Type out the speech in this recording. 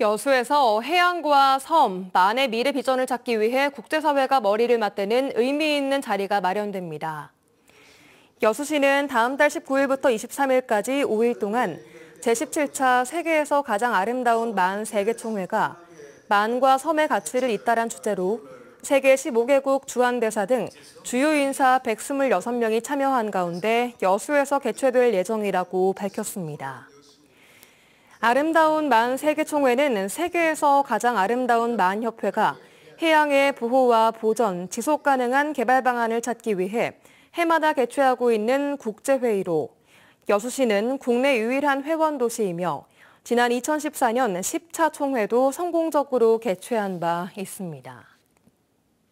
여수에서 해양과 섬, 만의 미래 비전을 찾기 위해 국제사회가 머리를 맞대는 의미 있는 자리가 마련됩니다. 여수시는 다음 달 19일부터 23일까지 5일 동안 제17차 세계에서 가장 아름다운 만 세계 총회가 만과 섬의 가치를 잇따란 주제로 세계 15개국 주한대사 등 주요 인사 126명이 참여한 가운데 여수에서 개최될 예정이라고 밝혔습니다. 아름다운 만 세계총회는 세계에서 가장 아름다운 만 협회가 해양의 보호와 보전, 지속 가능한 개발 방안을 찾기 위해 해마다 개최하고 있는 국제회의로 여수시는 국내 유일한 회원 도시이며 지난 2014년 10차 총회도 성공적으로 개최한 바 있습니다.